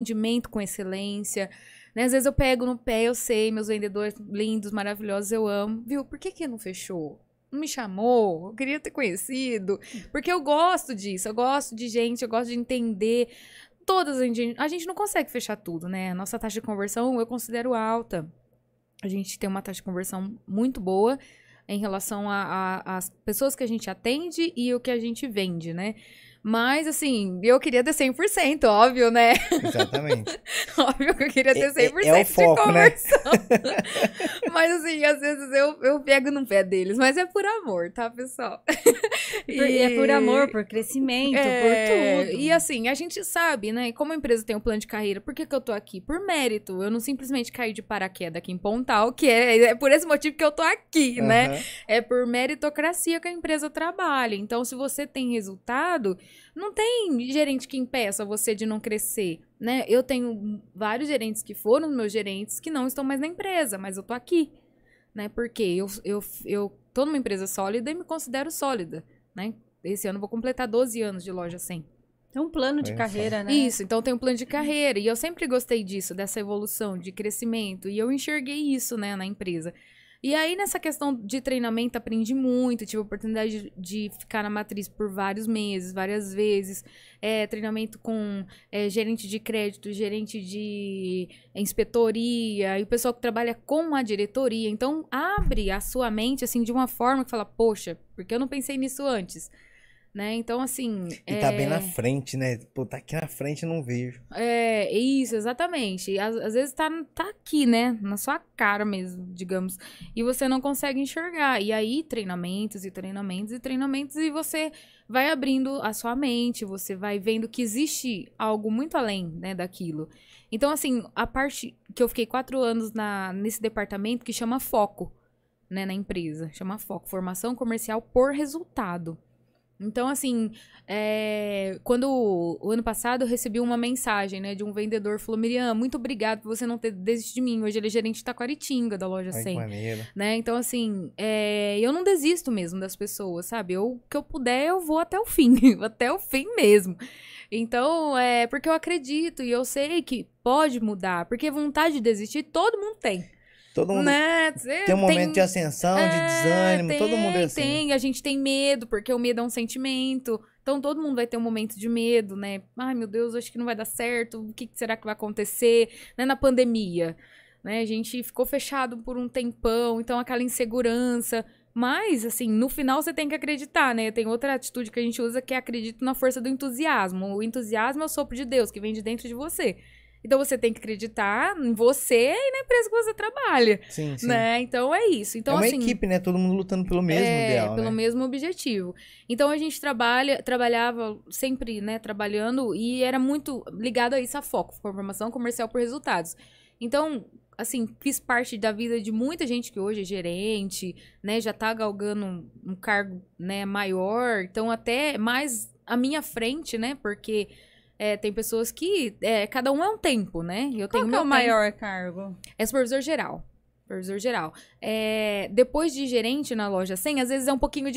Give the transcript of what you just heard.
atendimento com excelência. Né? Às vezes eu pego no pé, eu sei, meus vendedores lindos, maravilhosos, eu amo. Viu, por que, que não fechou? Não me chamou, eu queria ter conhecido. Porque eu gosto disso, eu gosto de gente, eu gosto de entender todas. A gente, a gente não consegue fechar tudo, né? Nossa taxa de conversão eu considero alta. A gente tem uma taxa de conversão muito boa em relação às pessoas que a gente atende e o que a gente vende, né? Mas, assim, eu queria ter 100%, óbvio, né? Exatamente. óbvio que eu queria ter 100% é, é, é o foco, de né? conversão. Né? assim, às vezes eu, eu pego no pé deles, mas é por amor, tá, pessoal? e... e é por amor, por crescimento, é... por tudo. E assim, a gente sabe, né? Como a empresa tem um plano de carreira, por que, que eu tô aqui? Por mérito. Eu não simplesmente caí de paraquedas aqui em Pontal, que é, é por esse motivo que eu tô aqui, uhum. né? É por meritocracia que a empresa trabalha. Então, se você tem resultado, não tem gerente que impeça você de não crescer, né? Eu tenho vários gerentes que foram meus gerentes que não estão mais na empresa, mas eu tô aqui né? Porque eu, eu, eu tô numa empresa sólida e me considero sólida, né? Esse ano vou completar 12 anos de loja 100. tem é um plano de é carreira, né? Isso, então tem um plano de carreira. E eu sempre gostei disso, dessa evolução, de crescimento. E eu enxerguei isso, né, na empresa. E aí, nessa questão de treinamento, aprendi muito. Tive a oportunidade de, ficar na matriz por vários meses, várias vezes. É, treinamento com é, gerente de crédito, gerente de é, inspetoria, e o pessoal que trabalha com a diretoria. Então, abre a sua mente, assim, de uma forma que fala, poxa, porque eu não pensei nisso antes. Né? Então, assim. E é... tá bem na é frente, né? Pô, tá aqui na frente não vejo. É, isso, exatamente. Às, às vezes tá, tá aqui, né? Na sua cara mesmo, digamos. E você não consegue enxergar. E aí, treinamentos e treinamentos e treinamentos, e você vai abrindo a sua mente, você vai vendo que existe algo muito além, né, daquilo. Então, assim, a parte que eu fiquei quatro anos na, nesse departamento que chama foco, né, na empresa. Chama foco, formação comercial por resultado. Então, assim, é, quando o ano passado eu recebi uma mensagem, né, de um vendedor, falou, Miriam, muito obrigado por você não ter desistido de mim. Hoje ele é gerente de Taquaritinga, da loja Ai, 100. Maneiro. Né? Então, assim, é, eu não desisto mesmo das pessoas, sabe? Eu, que eu puder, eu vou até o fim, até o fim mesmo. Então, é porque eu acredito e eu sei que pode mudar, porque vontade de desistir todo mundo tem. Todo mundo né? tem um momento tem... de ascensão, é, de desânimo, tem, todo mundo é assim. Tem, a gente tem medo, porque o medo é um sentimento. Então todo mundo vai ter um momento de medo, né? Ai, meu Deus, acho que não vai dar certo. O que será que vai acontecer? Né? Na pandemia, né? A gente ficou fechado por um tempão, então aquela insegurança. Mas, assim, no final você tem que acreditar, né? Tem outra atitude que a gente usa que é acredito na força do entusiasmo. O entusiasmo é o sopro de Deus que vem de dentro de você. Então você tem que acreditar em você e na empresa que você trabalha. Sim, sim. Né? Então é isso. Então, é uma assim, equipe, né? Todo mundo lutando pelo mesmo é, ideal. Pelo né? mesmo objetivo. Então a gente trabalha, trabalhava sempre, né, trabalhando, e era muito ligado a isso a foco, formação comercial por resultados. Então, assim, fiz parte da vida de muita gente que hoje é gerente, né, já tá galgando um, um cargo, né, maior, então até mais à minha frente, né, porque é, tem pessoas que. É, cada um é um tempo, né? Eu Qual tenho que é o maior cargo? É supervisor geral. Supervisor geral. É, depois de gerente na loja 100, às vezes é um pouquinho